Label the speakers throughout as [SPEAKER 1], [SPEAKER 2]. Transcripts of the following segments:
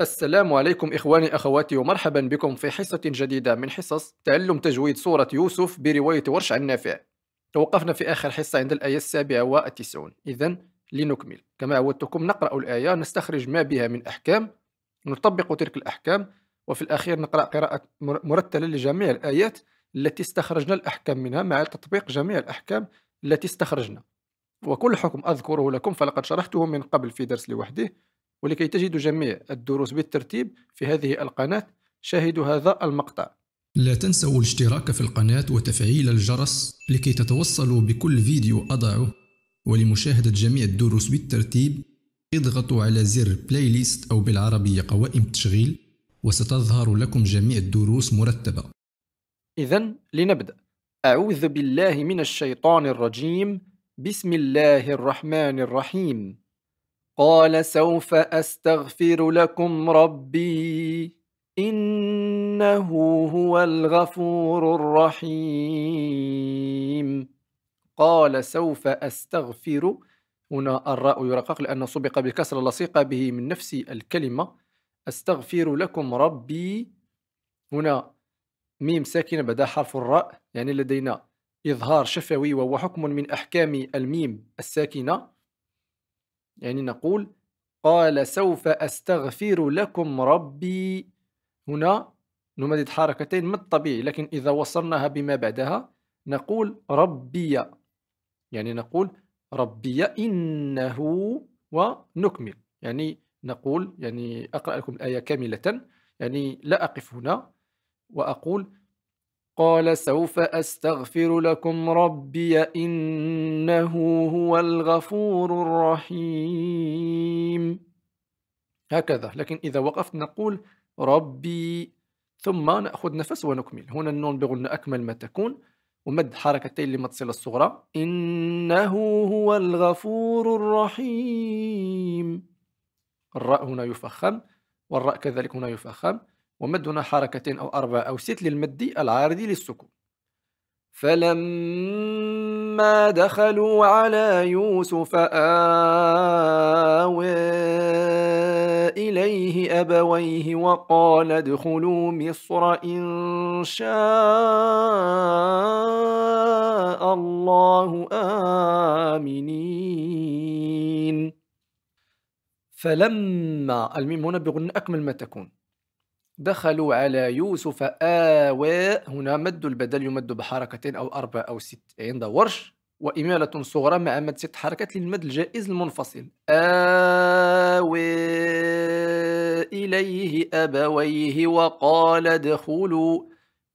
[SPEAKER 1] السلام عليكم إخواني أخواتي ومرحبا بكم في حصة جديدة من حصص تعلم تجويد سورة يوسف برواية ورش عن نافع توقفنا في آخر حصة عند الآية السابعة والتسعون إذا لنكمل كما عودتكم نقرأ الآية نستخرج ما بها من أحكام نطبق تلك الأحكام وفي الأخير نقرأ قراءة مرتلة لجميع الآيات التي استخرجنا الأحكام منها مع تطبيق جميع الأحكام التي استخرجنا وكل حكم أذكره لكم فلقد شرحته من قبل في درس لوحده ولكي تجدوا جميع الدروس بالترتيب في هذه القناة شاهدوا هذا المقطع لا تنسوا الاشتراك في القناة وتفعيل الجرس لكي تتوصلوا بكل فيديو أضعه ولمشاهدة جميع الدروس بالترتيب اضغطوا على زر بلاي ليست أو بالعربية قوائم تشغيل وستظهر لكم جميع الدروس مرتبة إذا لنبدأ أعوذ بالله من الشيطان الرجيم بسم الله الرحمن الرحيم قال سوف استغفر لكم ربي انه هو الغفور الرحيم قال سوف استغفر هنا الراء يرقق لأنه سبق بكسر اللصيق به من نفس الكلمة أستغفر لكم ربي هنا ميم ساكنة بدا حرف الراء يعني لدينا إظهار شفوي وهو حكم من أحكام الميم الساكنة يعني نقول قال سوف أستغفر لكم ربي هنا نمدد حركتين من الطبيعي لكن إذا وصلناها بما بعدها نقول ربي يعني نقول ربي إنه ونكمل يعني نقول يعني أقرأ لكم الآية كاملة يعني لا أقف هنا وأقول قال سوف استغفر لكم ربي انه هو الغفور الرحيم هكذا لكن اذا وقفت نقول ربي ثم ناخذ نفس ونكمل هنا النون بغن اكمل ما تكون ومد حركتين لما تصل الصغرى انه هو الغفور الرحيم الراء هنا يفخم والراء كذلك هنا يفخم ومدنا حركتين أو أربع أو ست للمد العارض للسكون فلما دخلوا على يوسف آوى إليه أبويه وقال ادخلوا مصر إن شاء الله آمنين فلما الميم هنا بغن أكمل ما تكون دخلوا على يوسف آوى هنا مد البدل يمد بحركتين أو أربع أو ست عند ورش وإمالة صغرى مع مد ست حركات للمد الجائز المنفصل آوى إليه أبويه وقال ادخلوا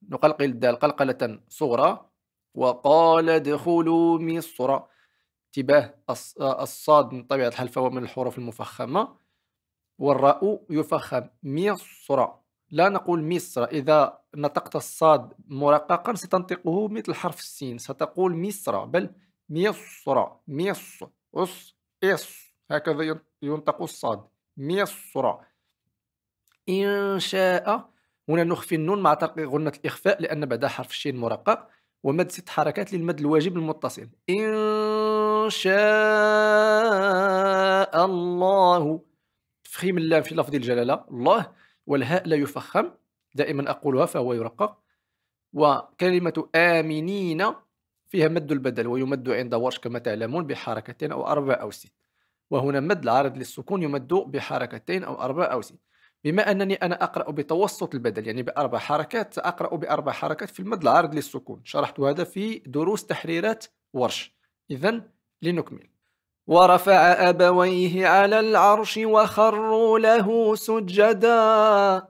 [SPEAKER 1] نقلق الدال قلقلة صغرى وقال ادخلوا مصر انتباه الصاد من طبيعة الحال فهو من الحروف المفخمة والراء يفخم مصر لا نقول مصر إذا نطقت الصاد مرققا ستنطقه مثل حرف السين ستقول مصر بل مصر مص أص إص هكذا ينطق الصاد مصر إن شاء هنا نخفي النون مع غنة الإخفاء لأن بعدها حرف الشين مرقق ومد ست حركات للمد الواجب المتصل إن شاء الله تفخيم اللام في لفظ الجلالة الله والهاء لا يفخم دائما أقولها فهو يرقق وكلمة آمنين فيها مد البدل ويمد عند ورش كما تعلمون بحركتين أو أربع أو ست وهنا مد العرض للسكون يمد بحركتين أو أربع أو ست بما أنني أنا أقرأ بتوسط البدل يعني بأربع حركات سأقرأ بأربع حركات في المد العرض للسكون شرحت هذا في دروس تحريرات ورش إذا لنكمل ورفع أبويه على العرش وخروا له سجدا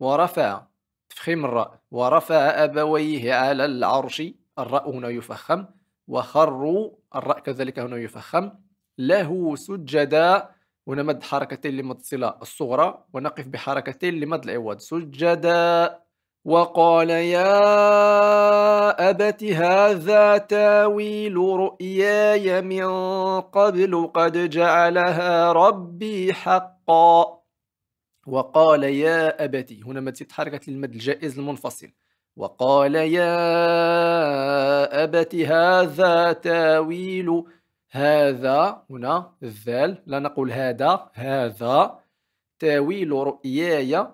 [SPEAKER 1] ورفع تفخيم الراء ورفع أبويه على العرش الراء هنا يفخم وخروا الراء كذلك هنا يفخم له سجدا ونمد حركتين لمد الصلة الصغرى ونقف بحركتين لمد العوض سجدا وقال يا أبت هذا تاويل رؤياي من قبل قد جعلها ربي حقا وقال يا أبت هنا ما تتحركت للمد الجائز المنفصل وقال يا أبت هذا تاويل هذا هنا الذال لا نقول هذا هذا تاويل رؤياي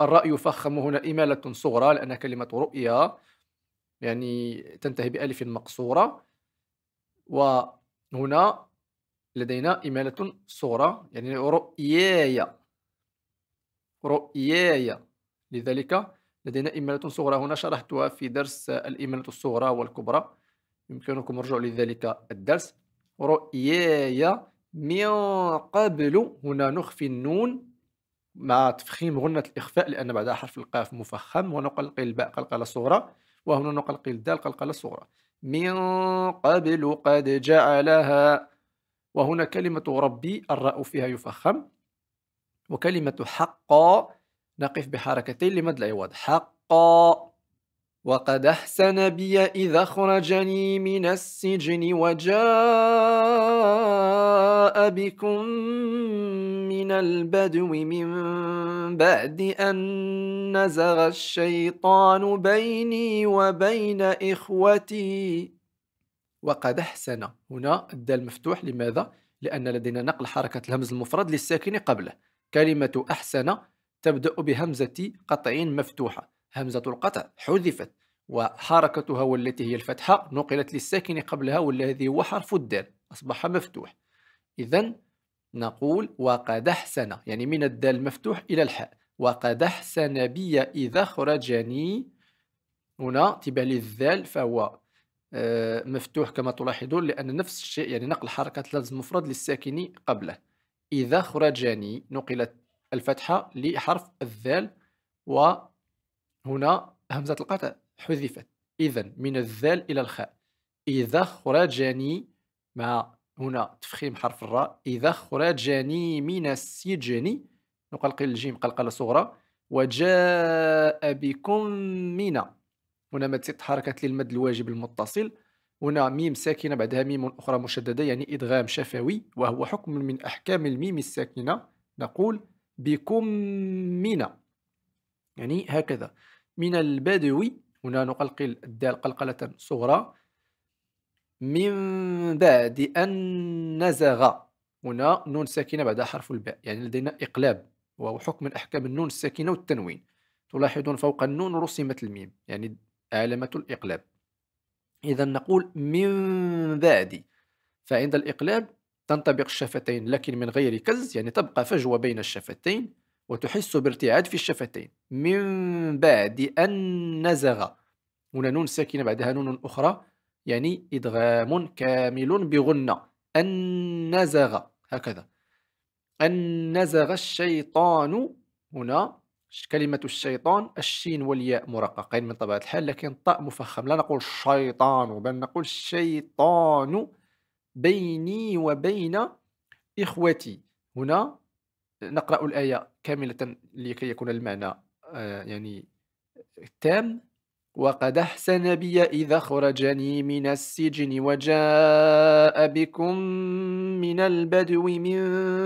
[SPEAKER 1] الرأي فخم هنا إمالة صغرى لأن كلمة رؤيا يعني تنتهي بألف مقصورة وهنا لدينا إمالة صغرى يعني رؤياي رؤياي لذلك لدينا إمالة صغرى هنا شرحتها في درس الإمالة الصغرى والكبرى يمكنكم الرجوع لذلك الدرس رؤياي من قبل هنا نخفي النون مع تفخيم غنة الإخفاء لأن بعدها حرف القاف مفخم قيل الباء قلقلة صغرى وهنا قيل الدال قلقلة صغرى من قبل قد جعلها وهنا كلمة ربي الراء فيها يفخم وكلمة حقا نقف بحركتين لمد العوض حقا وقد أحسن بي إذا أخرجني من السجن وجاء براء بكم من البدو من بعد أن نزغ الشيطان بيني وبين إخوتي وقد أحسن هنا الدال مفتوح لماذا؟ لأن لدينا نقل حركة الهمز المفرد للساكن قبله كلمة أحسن تبدأ بهمزة قطع مفتوحة همزة القطع حذفت وحركتها والتي هي الفتحة نقلت للساكن قبلها والذي هو حرف الدال أصبح مفتوح إذا نقول وقد أحسن يعني من الدال المفتوح إلى الحاء وقد أحسن بي إذا خرجني هنا انتباه للذال فهو آه، مفتوح كما تلاحظون لأن نفس الشيء يعني نقل حركة لفظ مفرد للساكن قبله إذا خرجني نقلت الفتحة لحرف الذال وهنا همزة القطع حذفت إذا من الذال إلى الخاء إذا خرجني مع هنا تفخيم حرف الراء إذا خرجني من السجن نقلقل الجيم قلقلة صغرى وجاء بكم من هنا ما تحركت للمد الواجب المتصل هنا ميم ساكنة بعدها ميم أخرى مشددة يعني إدغام شفوي وهو حكم من أحكام الميم الساكنة نقول بكم من يعني هكذا من البدوي هنا نقلقل الدال قلقلة صغرى من بعد أن نزغ هنا نون ساكنة بعد حرف الباء يعني لدينا إقلاب وهو حكم من أحكام النون الساكنة والتنوين تلاحظون فوق النون رسمت الميم يعني علامة الإقلاب إذا نقول من بعد فعند الإقلاب تنطبق الشفتين لكن من غير كز يعني تبقى فجوة بين الشفتين وتحس بارتعاد في الشفتين من بعد أن نزغ هنا نون ساكنة بعدها نون أخرى يعني إدغام كامل بغنة النزغ هكذا النزغ الشيطان هنا كلمة الشيطان الشين والياء مرققين من طبيعة الحال لكن الطاء مفخم لا نقول الشيطان بل نقول الشيطان بيني وبين إخوتي هنا نقرأ الآية كاملة لكي يكون المعنى آه، يعني تام وقد احسن بي اذا اخرجني من السجن وجاء بكم من البدو من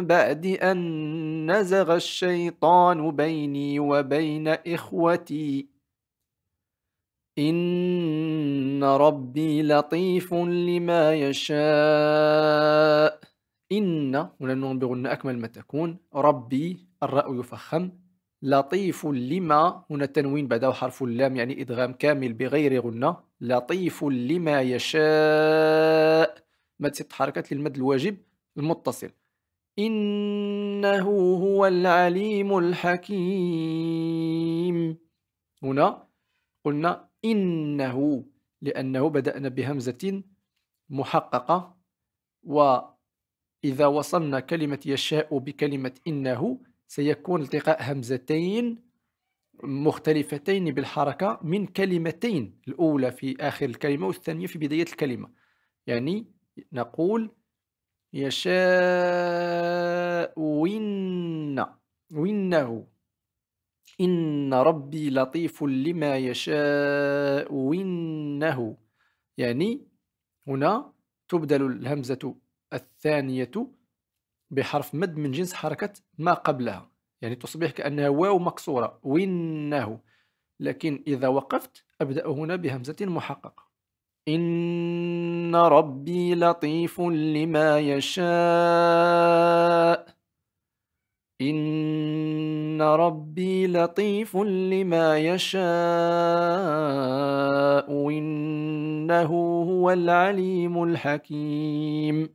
[SPEAKER 1] بعد ان نزغ الشيطان بيني وبين اخوتي ان ربي لطيف لما يشاء ان هنا ننبغ ان اكمل ما تكون ربي الراء يفخم لطيف لما هنا التنوين بعده حرف اللام يعني إدغام كامل بغير غنة لطيف لما يشاء ما حركات للمد الواجب المتصل إنه هو العليم الحكيم هنا قلنا إنه لأنه بدأنا بهمزة محققة وإذا وصلنا كلمة يشاء بكلمة إنه سيكون التقاء همزتين مختلفتين بالحركة من كلمتين الأولى في آخر الكلمة والثانية في بداية الكلمة يعني نقول يشاء وإن وإنه إن ربي لطيف لما يشاء إنه يعني هنا تبدل الهمزة الثانية بحرف مد من جنس حركة ما قبلها يعني تصبح كأنها واو مكسورة وإنه لكن إذا وقفت أبدأ هنا بهمزة محققة إن ربي لطيف لما يشاء إن ربي لطيف لما يشاء إنه هو العليم الحكيم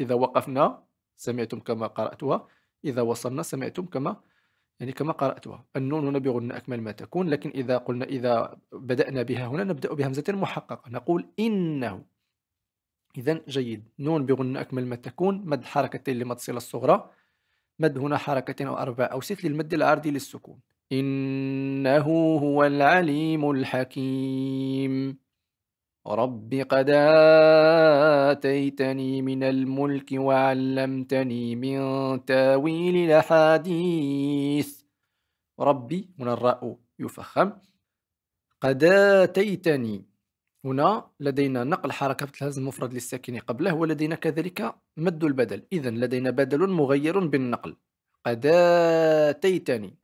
[SPEAKER 1] إذا وقفنا سمعتم كما قرأتها إذا وصلنا سمعتم كما يعني كما قرأتها النون هنا بغن أكمل ما تكون لكن إذا قلنا إذا بدأنا بها هنا نبدأ بهمزة محققة نقول إنه إذا جيد نون بغن أكمل ما تكون مد حركتين لمد صلة الصغرى مد هنا حركتين أو أربعة أو ست للمد العرضي للسكون إنه هو العليم الحكيم رب قد آتيتني من الملك وعلمتني من تاويل الأحاديث ربي هنا الراء يفخم قد آتيتني هنا لدينا نقل حركة الهز المفرد للساكن قبله ولدينا كذلك مد البدل إذا لدينا بدل مغير بالنقل قد آتيتني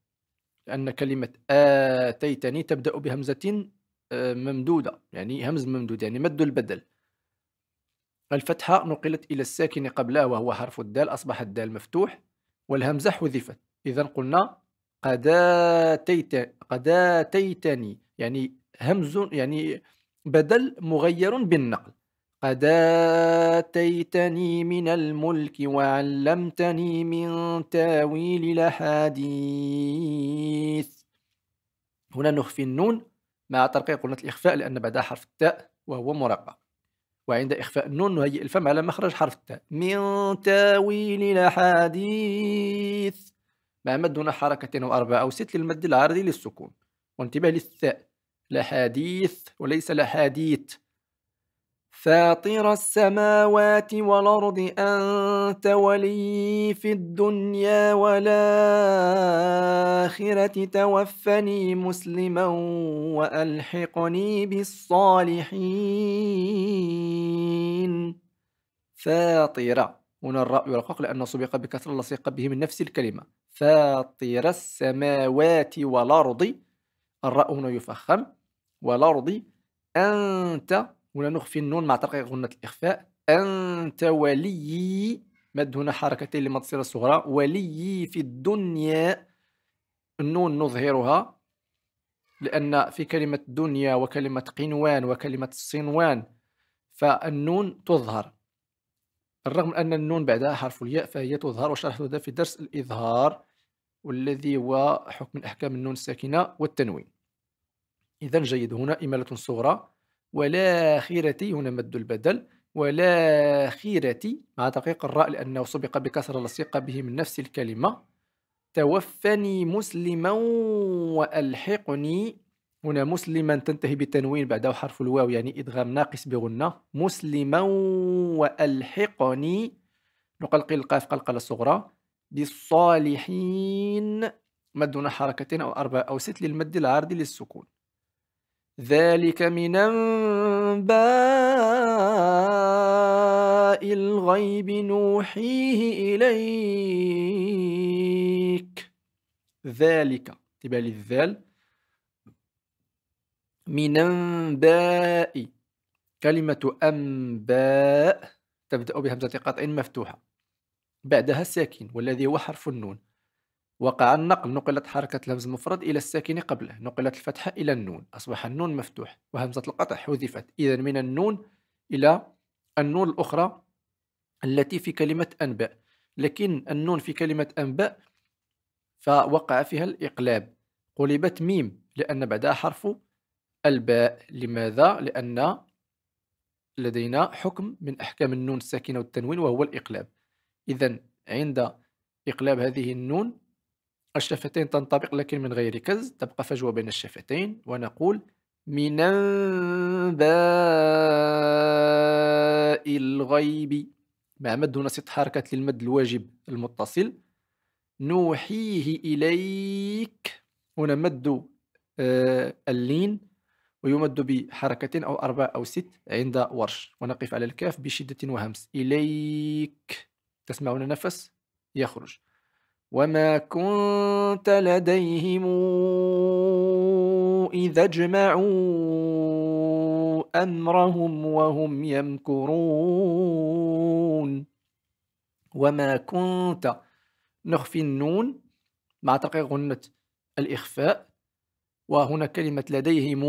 [SPEAKER 1] لأن كلمة آتيتني تبدأ بهمزة ممدودة يعني همز ممدود يعني مد البدل الفتحة نقلت إلى الساكن قبلها وهو حرف الدال أصبح الدال مفتوح والهمزة حذفت إذا قلنا قداتيت قداتيتني يعني همز يعني بدل مغير بالنقل قد آتيتني من الملك وعلمتني من تاويل الأحاديث هنا نخفي النون مع ترقيق قلنا الإخفاء لأن بعدها حرف التاء وهو مرقق وعند إخفاء النون نهيئ الفم على مخرج حرف التاء من تاويل الأحاديث مع مد دون حركة أو أربعة أو ست للمد العرضي للسكون وانتباه للثاء لحديث وليس لحديث فاطر السماوات والارض انت ولي في الدنيا والاخره توفني مسلما والحقني بالصالحين فاطر هنا الراء يرقق لأنه سبق بكثرة لصق به من نفس الكلمة فاطر السماوات والأرض الراء هنا يفخم والأرض أنت نخفي النون مع ترقيق غنة الإخفاء أنت ولي مد هنا حركتين تصير الصغرى ولي في الدنيا النون نظهرها لأن في كلمة دنيا وكلمة قنوان وكلمة صنوان فالنون تظهر الرغم أن النون بعدها حرف الياء فهي تظهر وشرحت هذا في درس الإظهار والذي هو حكم أحكام النون الساكنة والتنوين إذا جيد هنا إمالة صغرى ولا خيرتي هنا مد البدل ولا خيرتي مع تحقيق الراء لأنه سبق بكسر لصيق به من نفس الكلمة توفني مسلما وألحقني هنا مسلما تنتهي بالتنوين بعده حرف الواو يعني إدغام ناقص بغنة مسلما وألحقني نقلقل القاف قلقلة صغرى بالصالحين مد حركتين أو أربع أو ست للمد العرض للسكون ذلك من انباء الغيب نوحيه اليك ذلك تبالي الذال من انباء كلمة أنباء تبدأ بهمزة قطع مفتوحة بعدها الساكن والذي هو حرف النون وقع النقل نقلت حركة الهمز المفرد إلى الساكن قبله نقلت الفتحة إلى النون أصبح النون مفتوح وهمزة القطع حذفت إذا من النون إلى النون الأخرى التي في كلمة أنباء لكن النون في كلمة أنباء فوقع فيها الإقلاب قلبت ميم لأن بعدها حرف الباء لماذا؟ لأن لدينا حكم من أحكام النون الساكنة والتنوين وهو الإقلاب إذا عند إقلاب هذه النون الشفتين تنطبق لكن من غير كز تبقى فجوة بين الشفتين ونقول من أنباء الغيب مع مد هنا ست حركات للمد الواجب المتصل نوحيه إليك هنا مد آه، اللين ويمد بحركتين أو أربع أو ست عند ورش ونقف على الكاف بشدة وهمس إليك تسمعون نفس يخرج وما كنت لديهم إذا اجمعوا أمرهم وهم يمكرون وما كنت نخفي النون مع تقرير غنة الإخفاء وهنا كلمة لديهم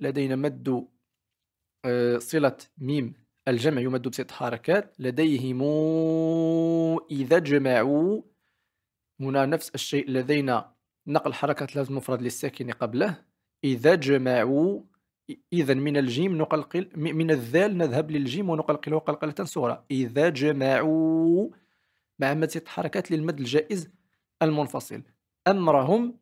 [SPEAKER 1] لدينا مد آه، صلة ميم الجمع يمد بست حركات لديهم إذا اجمعوا هنا نفس الشيء لدينا نقل حركة لازم مفرد للساكن قبله إذا جمعوا إذا من الجيم نقلقل من الذال نذهب للجيم ونقلقله قلقلة صغرى إذا جمعوا مع مزيد حركات للمد الجائز المنفصل أمرهم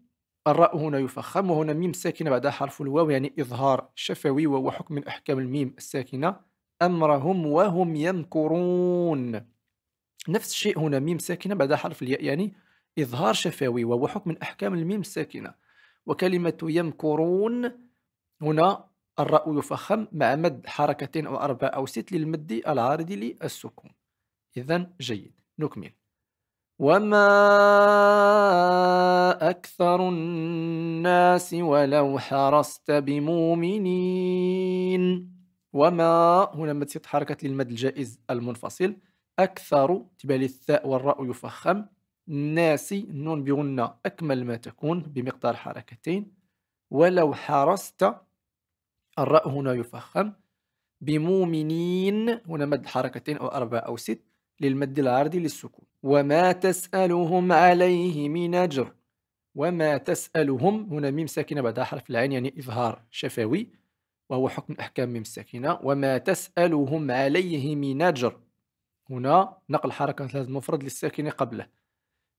[SPEAKER 1] الراء هنا يفخم وهنا ميم ساكنة بعدها حرف الواو يعني إظهار شفوي وهو حكم من أحكام الميم الساكنة أمرهم وهم يمكرون نفس الشيء هنا ميم ساكنة بعدها حرف الياء يعني إظهار شفوي وهو حكم من أحكام الميم الساكنة وكلمة يمكرون هنا الراء يفخم مع مد حركتين أو أربع أو ست للمد العارض للسكون إذا جيد نكمل وما أكثر الناس ولو حرصت بمؤمنين وما هنا مد ست حركة للمد الجائز المنفصل أكثر تبالي الثاء والراء يفخم ناسي نون ننبئنا أكمل ما تكون بمقدار حركتين ولو حرست الراء هنا يفخم بمؤمنين هنا مد حركتين أو أربعة أو ست للمد العرضي للسكون وما تسألهم عليه من أجر وما تسألهم هنا ميم ساكنة بعد حرف العين يعني إظهار شفوي وهو حكم أحكام ميم ساكنة وما تسألهم عليه من أجر هنا نقل حركة ثلاث مفرد للساكنة قبله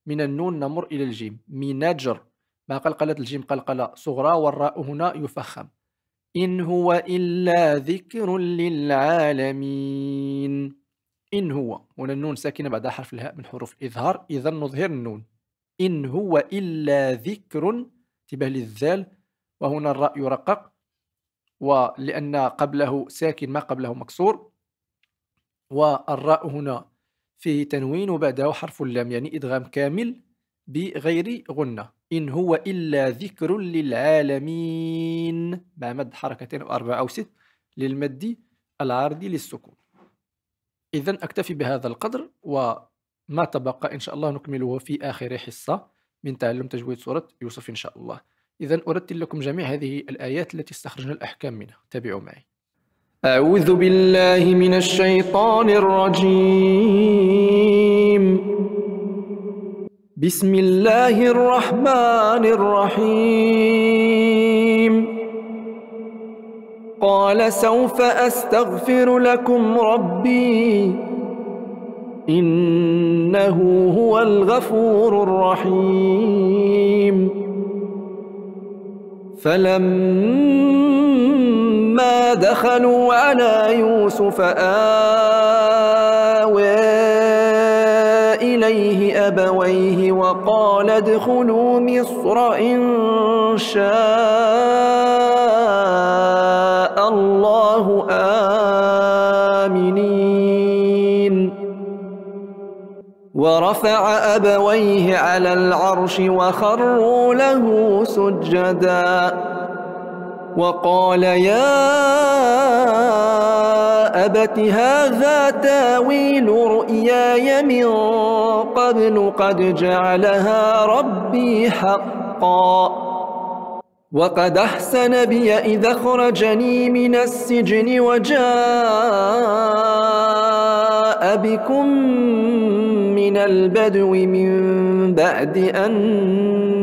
[SPEAKER 1] من النون نمر إلى الجيم مناجر ما قلقلة الجيم قلقلة صغرى والراء هنا يفخم إن هو إلا ذكر للعالمين إن هو هنا النون ساكنة بعد حرف الهاء من حروف الإظهار إذا نظهر النون إن هو إلا ذكر انتباه للذال وهنا الراء يرقق ولأن قبله ساكن ما قبله مكسور والراء هنا فيه تنوين وبعده حرف اللام يعني إدغام كامل بغير غنة إن هو إلا ذكر للعالمين مع مد حركتين أو أربعة أو ست للمد العرضي للسكون إذا أكتفي بهذا القدر وما تبقى إن شاء الله نكمله في آخر حصة من تعلم تجويد سورة يوسف إن شاء الله إذا أرتل لكم جميع هذه الآيات التي استخرجنا الأحكام منها تابعوا معي أعوذ بالله من الشيطان الرجيم بسم الله الرحمن الرحيم قال سوف أستغفر لكم ربي إنه هو الغفور الرحيم فلما دخلوا على يوسف آوى إليه أبويه وقال ادخلوا مصر إن شاء الله آمنين ورفع أبويه على العرش وخروا له سجدا وقال يا أبت هذا تاويل رؤياي من قبل قد جعلها ربي حقا وقد أحسن بي إذا خرجني من السجن وجاء بكم من البدو من بعد أن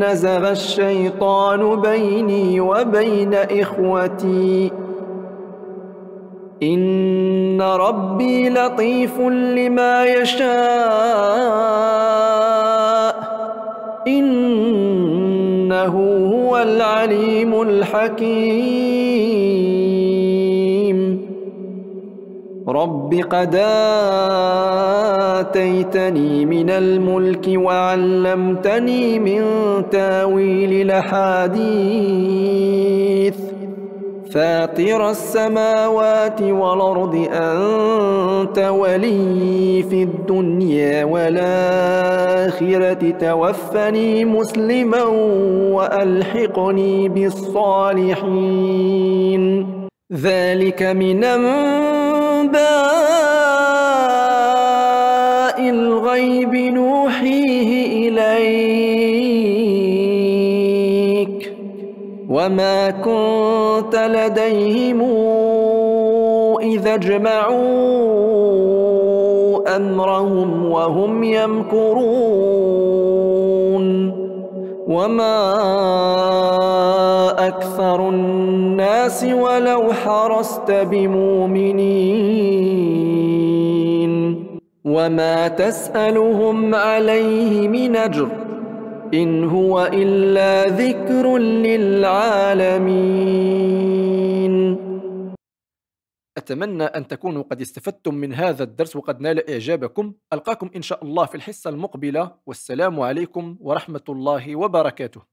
[SPEAKER 1] نزغ الشيطان بيني وبين إخوتي إن ربي لطيف لما يشاء إنه هو العليم الحكيم رب قد آتيتني من الملك وعلمتني من تاويل الأحاديث فاطر السماوات والأرض أنت ولي في الدنيا والآخرة توفني مسلما وألحقني بالصالحين ذلك من أنفسك أنباء الغيب نوحيه إليك وما كنت لديهم إذا اجمعوا أمرهم وهم يمكرون وما أكثر الناس ولو حرست بمؤمنين وما تسألهم عليه من أجر إن هو إلا ذكر للعالمين أتمنى أن تكونوا قد استفدتم من هذا الدرس وقد نال إعجابكم ألقاكم إن شاء الله في الحصة المقبلة والسلام عليكم ورحمة الله وبركاته